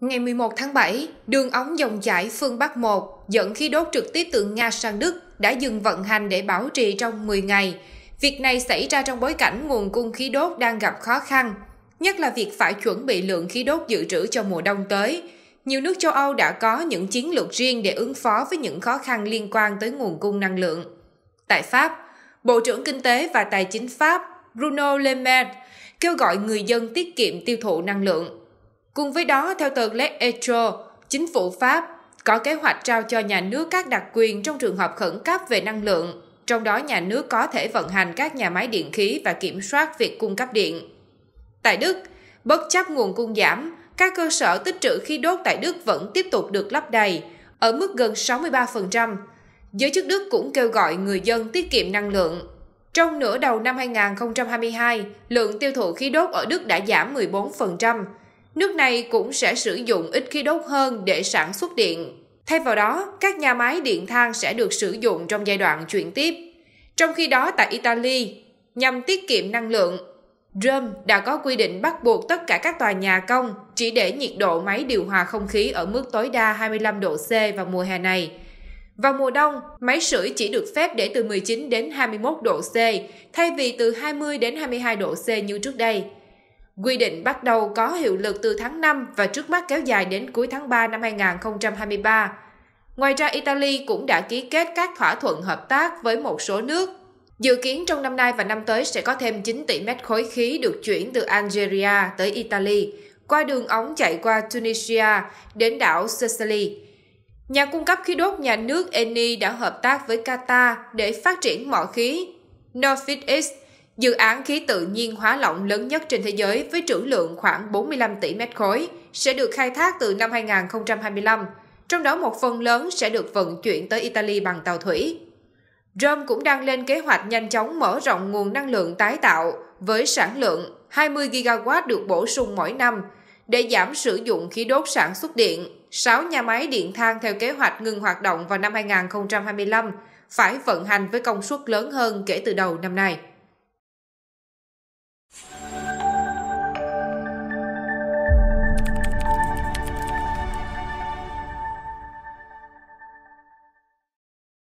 Ngày 11 tháng 7, đường ống dòng chảy phương Bắc 1 dẫn khí đốt trực tiếp từ Nga sang Đức đã dừng vận hành để bảo trì trong 10 ngày. Việc này xảy ra trong bối cảnh nguồn cung khí đốt đang gặp khó khăn, nhất là việc phải chuẩn bị lượng khí đốt dự trữ cho mùa đông tới. Nhiều nước châu Âu đã có những chiến lược riêng để ứng phó với những khó khăn liên quan tới nguồn cung năng lượng. Tại Pháp, Bộ trưởng Kinh tế và Tài chính Pháp Bruno Le Maire kêu gọi người dân tiết kiệm tiêu thụ năng lượng Cùng với đó, theo tờ Les Etro, chính phủ Pháp có kế hoạch trao cho nhà nước các đặc quyền trong trường hợp khẩn cấp về năng lượng, trong đó nhà nước có thể vận hành các nhà máy điện khí và kiểm soát việc cung cấp điện. Tại Đức, bất chấp nguồn cung giảm, các cơ sở tích trữ khí đốt tại Đức vẫn tiếp tục được lấp đầy, ở mức gần 63%. Giới chức Đức cũng kêu gọi người dân tiết kiệm năng lượng. Trong nửa đầu năm 2022, lượng tiêu thụ khí đốt ở Đức đã giảm 14%, Nước này cũng sẽ sử dụng ít khí đốt hơn để sản xuất điện. Thay vào đó, các nhà máy điện than sẽ được sử dụng trong giai đoạn chuyển tiếp. Trong khi đó tại Italy, nhằm tiết kiệm năng lượng, Rome đã có quy định bắt buộc tất cả các tòa nhà công chỉ để nhiệt độ máy điều hòa không khí ở mức tối đa 25 độ C vào mùa hè này. Vào mùa đông, máy sưởi chỉ được phép để từ 19 đến 21 độ C, thay vì từ 20 đến 22 độ C như trước đây. Quy định bắt đầu có hiệu lực từ tháng 5 và trước mắt kéo dài đến cuối tháng 3 năm 2023. Ngoài ra, Italy cũng đã ký kết các thỏa thuận hợp tác với một số nước. Dự kiến trong năm nay và năm tới sẽ có thêm 9 tỷ mét khối khí được chuyển từ Algeria tới Italy, qua đường ống chạy qua Tunisia đến đảo Sicily. Nhà cung cấp khí đốt nhà nước Eni đã hợp tác với Qatar để phát triển mỏ khí. Northeast Dự án khí tự nhiên hóa lỏng lớn nhất trên thế giới với trữ lượng khoảng 45 tỷ mét khối sẽ được khai thác từ năm 2025, trong đó một phần lớn sẽ được vận chuyển tới Italy bằng tàu thủy. Rome cũng đang lên kế hoạch nhanh chóng mở rộng nguồn năng lượng tái tạo với sản lượng 20 gigawatt được bổ sung mỗi năm để giảm sử dụng khí đốt sản xuất điện. 6 nhà máy điện than theo kế hoạch ngừng hoạt động vào năm 2025 phải vận hành với công suất lớn hơn kể từ đầu năm nay.